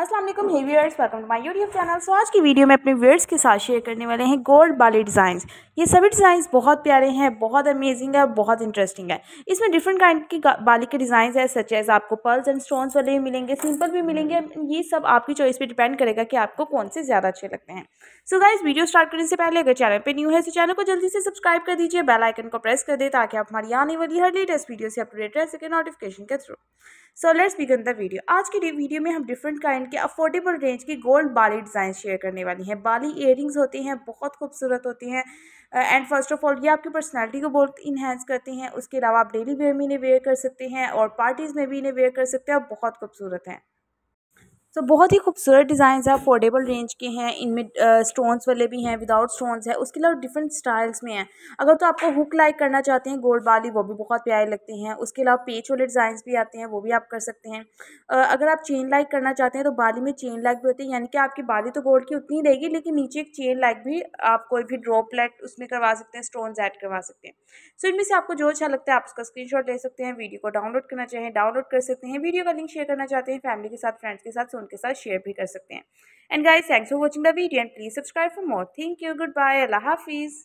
Aslam hey viewers welcome to my YouTube channel so आज की video में अपने व्यूअर्स के साथ शेयर करने वाले हैं गोल्ड बाले डिज़ाइंस ये सभी डिज़ाइंस बहुत प्यारे हैं बहुत अमेजिंग है और बहुत इंटरेस्टिंग है इसमें डिफरेंट काइंड की बाली के डिज़ाइन है सच एज आपको पर्ल्स एंड स्टोन्स वाले भी मिलेंगे सिंपल भी मिलेंगे ये सब आपकी चॉइस पर डिपेंड करेगा कि आपको कौन से ज़्यादा अच्छे लगते हैं so so guys video start करने से पहले अगर चैनल पर न्यू है तो चैनल को जल्दी से सब्सक्राइब कर दीजिए बेल आइकन को प्रेस कर दे ताकि आप हमारी आने वाली हर लेटेस्ट वीडियो से अपडेट रह सके नोटिफिकेशन के through so let's begin the video आज की वीडियो में हम डिफरेंट काइंड थाउजेंड के अफोर्डेबल रेंज की गोल्ड बाली डिज़ाइन शेयर करने वाली हैं बाली इयरिंग्स होती हैं बहुत खूबसूरत होती हैं एंड फर्स्ट ऑफ ऑल ये आपकी पर्सनालिटी को बहुत इन्हेंस करती हैं उसके अलावा आप डेली वेयर में इन्हें वेयर कर सकते हैं और पार्टीज़ में भी इन्हें वेयर कर सकते हैं और बहुत खूबसूरत हैं सो so, बहुत ही खूबसूरत डिज़ाइन है अफोर्डेबल रेंज के हैं इनमें स्टोन्स वाले भी हैं विदाउट स्टोन्स है उसके अलावा डिफरेंट स्टाइल्स में हैं अगर तो आपको हुक लाइक करना चाहते हैं गोल्ड वाली वो भी बहुत प्यारे लगते हैं उसके अलावा पेच वाले डिज़ाइन भी आते हैं वो भी आप कर सकते हैं अगर आप चेन लाइक करना चाहते हैं तो बाली में चेन लाइक भी होती है यानी कि आपकी बाली तो गोल्ड की उतनी रहेगी लेकिन नीचे एक चेन लाइक भी आप कोई भी ड्रॉपलेट उसमें करवा सकते हैं स्टोन्स ऐड करवा सकते हैं सो इनमें से आपको जो अच्छा लगता है आप उसका शॉट ले सकते हैं वीडियो को डाउनलोड करना चाहें डाउनलोड कर सकते हैं वीडियो का लिंक शेयर करना चाहते हैं फैमिली के साथ फ्रेंड्स के साथ उनके साथ शेयर भी कर सकते हैं and guys thanks for watching the video and please subscribe for more thank you goodbye अल्लाह हाफिज़